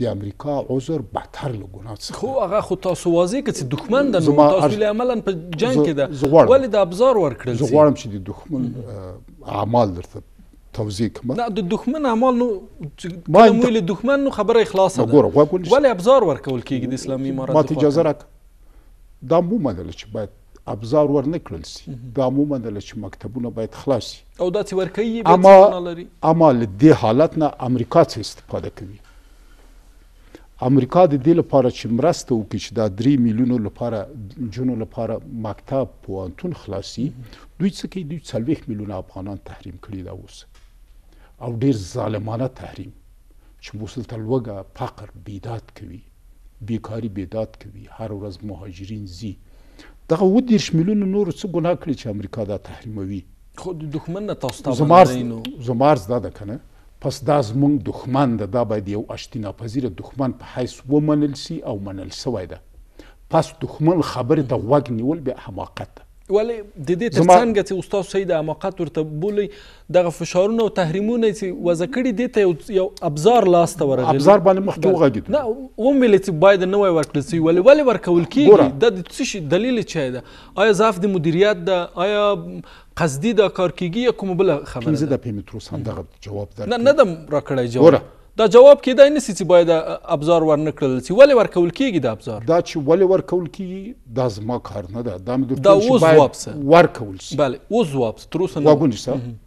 د امریکا عذر بهتر له ګناه څخه خو هغه خو تاسو واضح کړئ چې دښمن د نو تاسو له عملا په جنگ کې ده ولې د ابزار ورکړل شي زه غواړم چې د دښمن اعمال درته توضیح کوم نه د دښمن اعمال نو کوم ویل دښمن نو خبره خلاصه ده ولې ابزار ورکول کیږي د اسلامي امارات ماته اجازه راک دا مو منل چې باید ابزار ورنکړل سي دا مو منل چې مکتبونه باید خلاص او دا چې ورکوي به اما اما له دې حالت نه امریکا څخه استفاده کوي امریکا د دې لپاره چې مرسته وکړي چې دا 3 میلیونو لپاره جنو لپاره مکتب پوانتون خلاصي دوی څه کوي دوی 40 میلیونه افغانان تحریم کړي دا اوس او ډیر ظالمانه تحریم چې موصل ته لوګه فقر بیداد کوي بیکاری بیداد کوي هر ورځ مهاجرین زی دغه و 10 میلیونه نور څه ګناه کړی چې امریکا دا تحریموي خو د دښمن نه تاسو ته زمارز زمارز دا ده کنه پس دا زموږ دښمن ده دا باید یو اشتي ناپذیره دښمن په حیث ومنل سي او منل سوی ده پس دښمن خبرې ته غوږ نیول بیا حماقت ده ولی د دې ترڅنګ چې استاد سید اماقت ورته بولی دغه فشارونه او تحریمونه چې وضع کړي دي ته یو ابزار لاسته ورغلی ابزار باندې مخکې وغږېد نه ومې لې چې باید نه وای ورکړل سوي ولې ولې ورکول کېږي دا د څه شي دلیل چای ده آیا ضعف د مدیریت ده آیا قصدي دا کار کېږي یا کومه بله خبره ده پنځه دقیقې مې تر اوسه همدغه جواب درکړ نه نه دم راکړی جواب دا جواب کېدای نه سي چې باید ابزار ورنکړل سي ولې ورکول کېږي دا ابزار دا چې ولې ورکول کېږي دا زما کار نه ده دا مې درته دا اوس ځواب سه ورکول سي بله اوس ځواب سه تر اوسه نه